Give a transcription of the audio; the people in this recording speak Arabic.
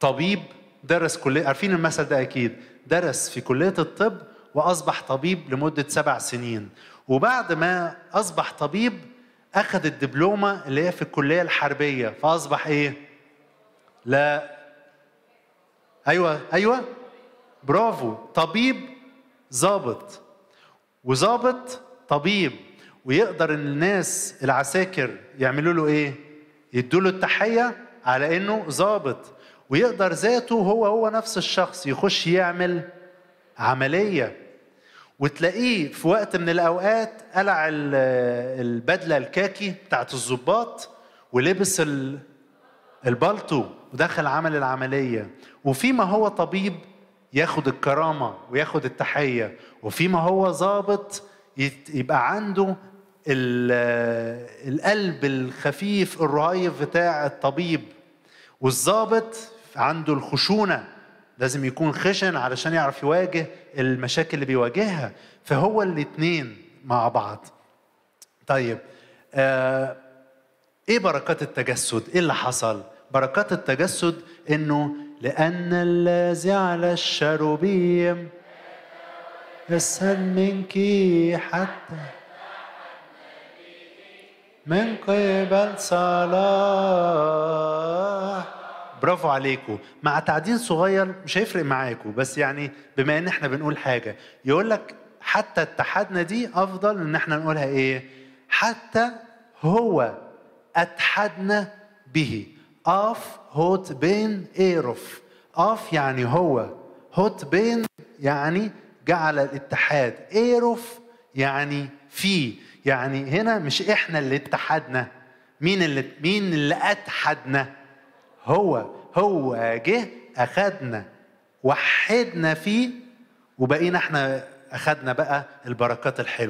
طبيب درس كلية عارفين المثل ده أكيد درس في كلية الطب وأصبح طبيب لمدة سبع سنين وبعد ما أصبح طبيب أخذ الدبلومة اللي هي في الكلية الحربية فأصبح إيه؟ لا أيوه أيوه برافو طبيب ظابط وظابط طبيب ويقدر الناس العساكر يعملوا له ايه؟ يدوا له التحيه على انه ظابط ويقدر ذاته هو هو نفس الشخص يخش يعمل عملية وتلاقيه في وقت من الأوقات قلع البدلة الكاكي بتاعت الظباط ولبس البلطو ودخل عمل العملية وفيما هو طبيب ياخد الكرامة وياخد التحية وفيما هو ظابط يبقى عنده القلب الخفيف الرهيف بتاع الطبيب والظابط عنده الخشونه لازم يكون خشن علشان يعرف يواجه المشاكل اللي بيواجهها فهو الاثنين مع بعض طيب آه ايه بركات التجسد ايه اللي حصل بركات التجسد انه لان الذي على الشروبيم أسهل منك حتى من قبل صلاه برافو عليكم مع تعديل صغير مش هيفرق معاكم بس يعني بما ان احنا بنقول حاجه يقول لك حتى اتحدنا دي افضل ان احنا نقولها ايه حتى هو اتحدنا به اف هوت بين ايروف اف يعني هو هوت بين يعني جعل الاتحاد ايروف يعني فيه يعني هنا مش احنا اللي اتحدنا مين اللي مين اللي اتحدنا هو هو جه أخدنا وحدنا فيه وبقينا احنا أخدنا بقى البركات الحلوة